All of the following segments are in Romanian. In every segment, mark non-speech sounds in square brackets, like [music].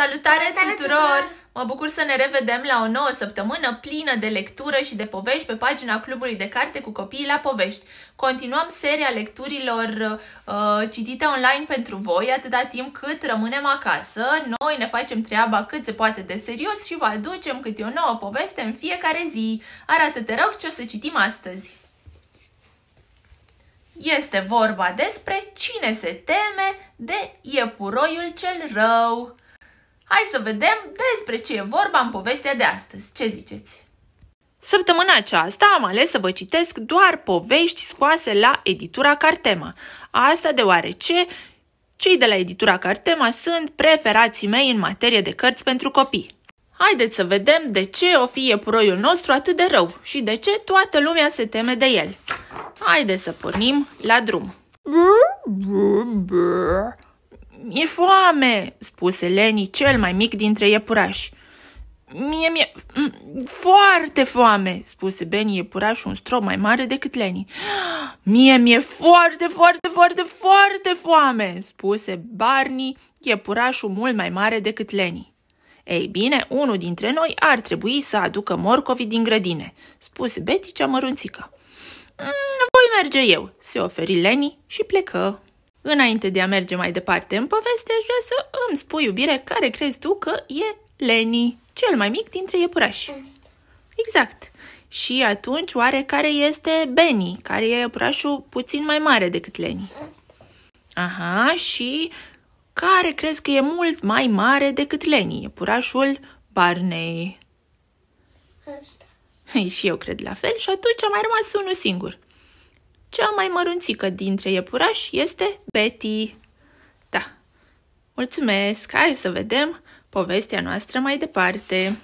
Salutare, Salutare tuturor! tuturor! Mă bucur să ne revedem la o nouă săptămână plină de lectură și de povești pe pagina Clubului de Carte cu copiii la povești. Continuăm seria lecturilor uh, uh citite online pentru voi atâta timp cât rămânem acasă. Noi ne facem treaba cât se poate de serios și vă aducem câte o nouă poveste în fiecare zi. Arată-te rog ce o să citim astăzi. Este vorba despre cine se teme de iepuroiul cel rău. Hai să vedem despre ce e vorba în povestea de astăzi. Ce ziceți? Săptămâna aceasta am ales să vă citesc doar povești scoase la editura Cartema. Asta deoarece cei de la editura Cartema sunt preferații mei în materie de cărți pentru copii. Haideți să vedem de ce o fie puroiul nostru atât de rău și de ce toată lumea se teme de el. Haideți să pornim la drum. Mi-e foame!" spuse Leni, cel mai mic dintre iepurași. Mie mi-e foarte foame, spuse Beni iepurașul un strop mai mare decât Leni. Mie mi-e foarte, foarte, foarte, foarte foame, spuse Barney iepurașul mult mai mare decât Leni. Ei bine, unul dintre noi ar trebui să aducă morcovi din grădine, spuse Betty cea mărunțică. Mm, voi merge eu, se oferi Leni și plecă. Înainte de a merge mai departe în poveste, aș vrea să îmi spui, iubire, care crezi tu că e Leni, cel mai mic dintre iepurași. Exact. Și atunci, oare care este Beni, care e iepurașul puțin mai mare decât Leni? Aha, și care crezi că e mult mai mare decât Leni, iepurașul Barney? Asta. [laughs] Și eu cred la fel și atunci a mai rămas unul singur. Cea mai mărunțică dintre iepurași este Betty. Da. Mulțumesc! Hai să vedem povestea noastră mai departe.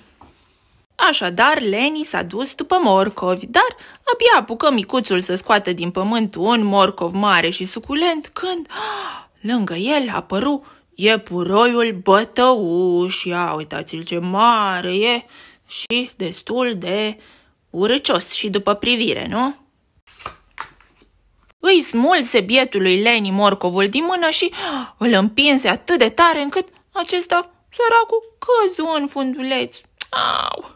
Așadar, Leni s-a dus după morcovi, dar abia apucă micuțul să scoată din pământ un morcov mare și suculent când, [gasps] lângă el, apăru iepuroiul bătăuș. Ia uitați-l ce mare e și destul de urâcios și după privire, nu? îi smulse bietului Leni morcovul din mână și îl împinse atât de tare încât acesta, săracul, căzu în funduleț. Au!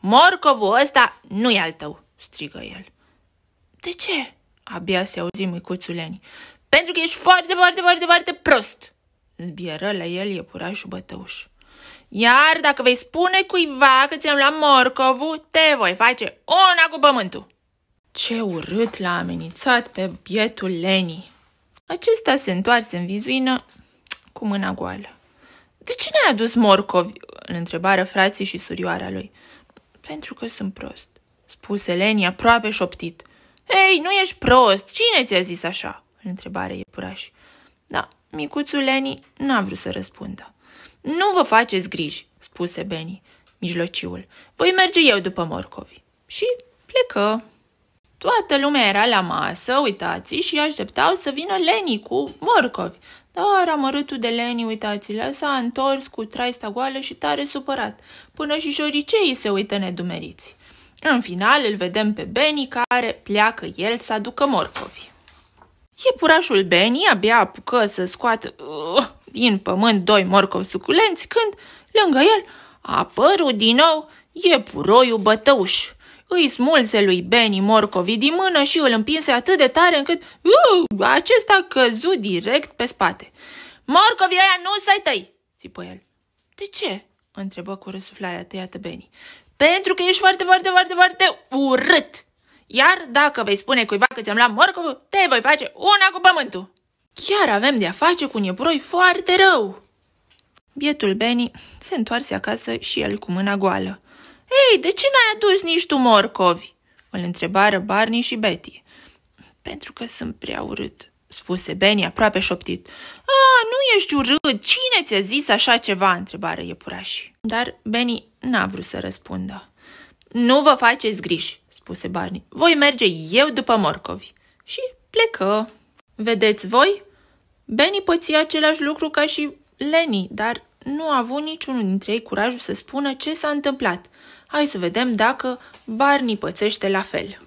Morcovul ăsta nu e al tău, strigă el. De ce? Abia se auzi micuțul Leni. Pentru că ești foarte, foarte, foarte, foarte prost! Zbieră la el iepurașul bătăuș. Iar dacă vei spune cuiva că ți-am luat morcovul, te voi face una cu pământul. Ce urât l-a amenințat pe bietul Leni. Acesta se întoarse în vizuină cu mâna goală. De ce n-ai adus morcovi? În întrebară frații și surioara lui. Pentru că sunt prost, spuse Leni aproape șoptit. Ei, nu ești prost, cine ți-a zis așa? În întrebare iepuraș. Da, micuțul Leni n-a vrut să răspundă. Nu vă faceți griji, spuse Beni, mijlociul. Voi merge eu după morcovi. Și plecă. Toată lumea era la masă, uitați, și așteptau să vină Leni cu morcovi. Dar amărâtul de Leni, uitați-l, s-a întors cu traista goală și tare supărat. Până și joriceii se uită nedumeriți. În final îl vedem pe Beni care pleacă el să aducă morcovi. Iepurașul Beni abia apucă să scoată uh, din pământ doi morcovi suculenți când, lângă el, a apărut din nou iepuroiul bătăuș îi smulse lui Benny morcovii din mână și îl împinse atât de tare încât uh, acesta căzu direct pe spate. Morcovii aia nu să-i tăi, țipă el. De ce? întrebă cu răsuflarea tăiată Benny. Pentru că ești foarte, foarte, foarte, foarte urât. Iar dacă vei spune cuiva că ți-am luat morcovul, te voi face una cu pământul. Chiar avem de-a face cu un ebroi foarte rău. Bietul Benny se întoarse acasă și el cu mâna goală. Ei, de ce n-ai adus nici tu morcovi?" îl întrebară Barney și Betty. Pentru că sunt prea urât," spuse Benny aproape șoptit. A, nu ești urât! Cine ți-a zis așa ceva?" întrebară iepurașii. Dar Benny n-a vrut să răspundă. Nu vă faceți griji," spuse Barney. Voi merge eu după morcovi." Și plecă. Vedeți voi? Benny păția același lucru ca și Lenny, dar nu a avut niciunul dintre ei curajul să spună ce s-a întâmplat. Hai să vedem dacă Barney pățește la fel.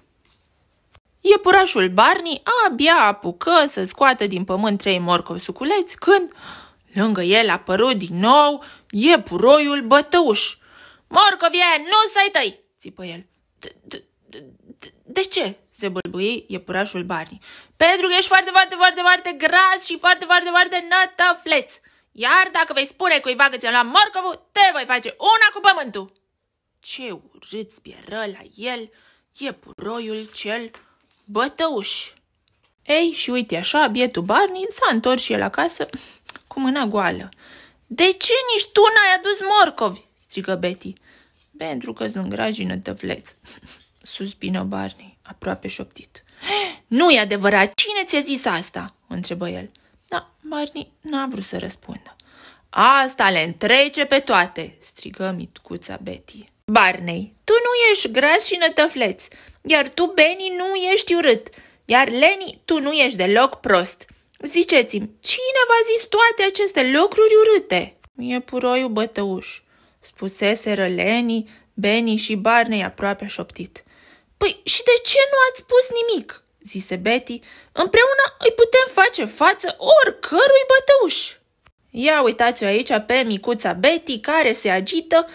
Iepurașul Barney abia apucă să scoată din pământ trei morcovi suculeți când lângă el a apărut din nou iepuroiul bătăuș. Morcovie, nu să-i tăi!" țipă el. De ce?" se bălbâie iepurașul Barney. Pentru că ești foarte, foarte, foarte, foarte gras și foarte, foarte, foarte nătăfleț. Iar dacă vei spune cuiva că ți-am luat morcovul, te voi face una cu pământul ce urât zbieră la el, e puroiul cel bătăuș. Ei, și uite așa, bietul Barney s-a întors și el acasă cu mâna goală. De ce nici tu n-ai adus morcovi?" strigă Betty. Pentru că sunt grajină tăvleț," [laughs] suspină Barney, aproape șoptit. [gasps] nu e adevărat! Cine ți-a zis asta?" întrebă el. Da, Barney n-a vrut să răspundă. Asta le întrece pe toate!" strigă micuța Betty. Barney, tu nu ești gras și nătăfleț, iar tu, Benny, nu ești urât, iar Lenny, tu nu ești deloc prost. Ziceți-mi, cine v-a zis toate aceste lucruri urâte? E puroiul bătăuș, spuseseră Lenny, Benny și Barney aproape șoptit. Păi și de ce nu ați spus nimic? zise Betty. Împreună îi putem face față oricărui bătăuș. Ia uitați-o aici pe micuța Betty care se agită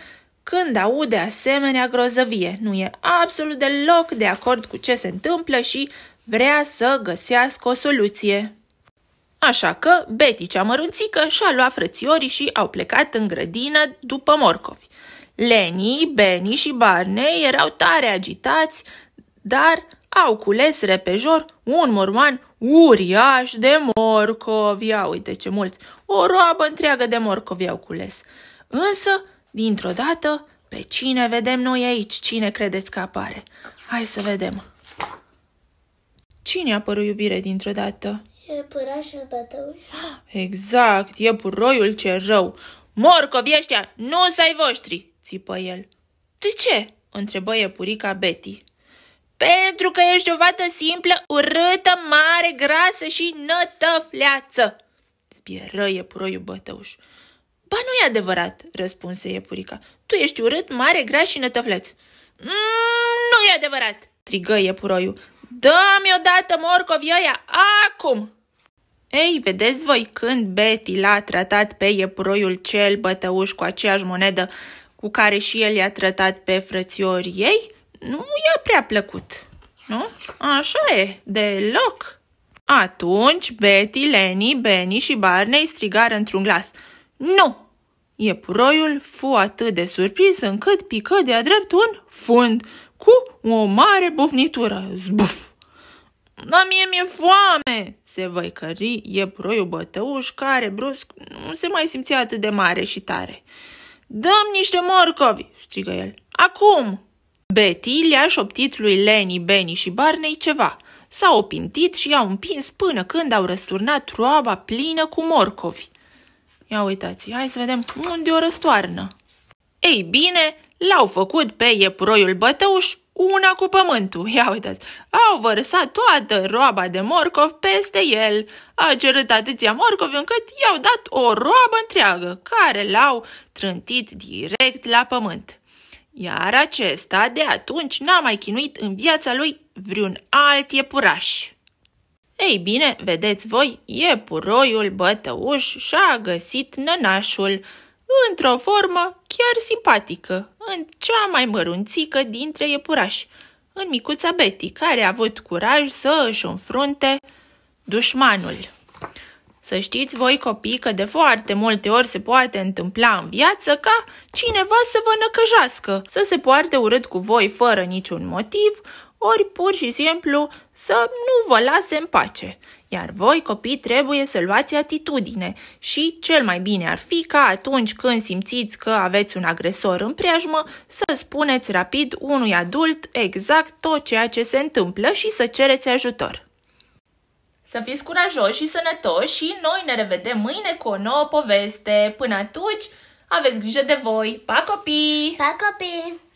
când aude asemenea grozăvie. Nu e absolut deloc de acord cu ce se întâmplă și vrea să găsească o soluție. Așa că Betty cea mărunțică și-a luat frățiorii și au plecat în grădină după morcovi. Lenny, Benny și Barney erau tare agitați, dar au cules repejor un morman uriaș de morcovi. Ia uite ce mulți! O roabă întreagă de morcovi au cules. Însă Dintr-o dată, pe cine vedem noi aici? Cine credeți că apare? Hai să vedem. Cine apărut iubire dintr-o dată? Iepurașul bătăuș. Exact, iepuroiul ce rău. Morcovi ăștia, nu ai voștri, țipă el. De ce? întrebă iepurica Betty. Pentru că ești o vată simplă, urâtă, mare, grasă și nătăfleață, spieră iepuroiul bătăuș. Ba nu e adevărat, răspunse iepurica. Tu ești urât, mare, gras și nătăfleț. Mm, nu e adevărat, strigă iepuroiul. Dă-mi odată morcovioia, acum! Ei, vedeți voi când Betty l-a tratat pe iepuroiul cel bătăuș cu aceeași monedă cu care și el i-a tratat pe frățiorii ei? Nu i-a prea plăcut, nu? Așa e, deloc. Atunci Betty, Lenny, Benny și Barney strigară într-un glas – nu! Iepuroiul fu atât de surprins încât pică de-a drept un fund cu o mare bufnitură. Zbuf! Da, mie mi-e foame!" se văicări iepuroiul bătăuș, care brusc nu se mai simțea atât de mare și tare. Dăm niște morcovi!" strigă el. Acum!" Betty le-a șoptit lui Lenny, Benny și Barney ceva. S-au opintit și i-au împins până când au răsturnat roaba plină cu morcovi. Ia uitați, hai să vedem unde o răstoarnă. Ei bine, l-au făcut pe iepuroiul bătăuș una cu pământul. Ia uitați, au vărsat toată roaba de morcov peste el. A cerut atâția morcovi încât i-au dat o roabă întreagă, care l-au trântit direct la pământ. Iar acesta de atunci n-a mai chinuit în viața lui vreun alt iepuraș. Ei bine, vedeți voi, iepuroiul bătăuș și-a găsit nănașul într-o formă chiar simpatică, în cea mai mărunțică dintre iepurași, în micuța Betty, care a avut curaj să își înfrunte dușmanul. Să știți voi, copii, că de foarte multe ori se poate întâmpla în viață ca cineva să vă năcăjească, să se poarte urât cu voi fără niciun motiv, ori pur și simplu să nu vă lase în pace. Iar voi, copii, trebuie să luați atitudine și cel mai bine ar fi ca atunci când simțiți că aveți un agresor în preajmă, să spuneți rapid unui adult exact tot ceea ce se întâmplă și să cereți ajutor. Să fiți curajoși și sănătoși și noi ne revedem mâine cu o nouă poveste. Până atunci, aveți grijă de voi! Pa copii! Pa copii!